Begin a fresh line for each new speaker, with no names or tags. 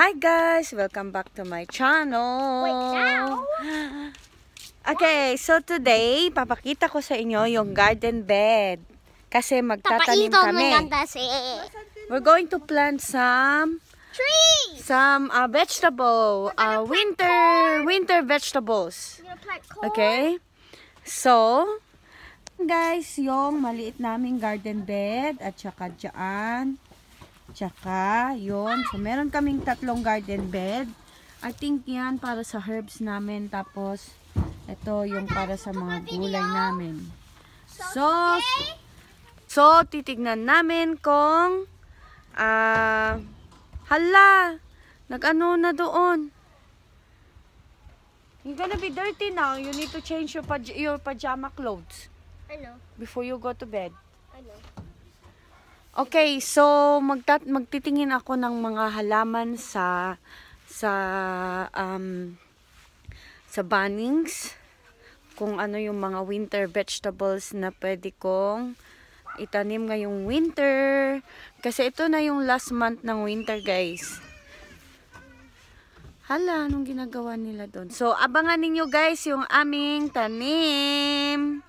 Hi guys! Welcome back to my channel! Wait, okay, so today, papakita ko sa inyo yung garden bed. Kasi magtatanim kami. We're going to plant some trees. Some uh, vegetable, uh, winter, winter vegetables. Okay, so guys yung maliit naming garden bed at saka dyan tsaka yun so meron kaming tatlong garden bed I think yan para sa herbs namin tapos ito yung para sa mga gulay namin so so titignan namin kung ah uh, hala nagano na doon you're gonna be dirty now you need to change your, paj your pajama clothes ano? Before you go to bed. Ano? Okay, so magtat magtitingin ako ng mga halaman sa sa um, sa Bunnings kung ano yung mga winter vegetables na pwede kong itanim ngayong winter kasi ito na yung last month ng winter guys hala anong ginagawa nila doon so abangan ninyo guys yung aming tanim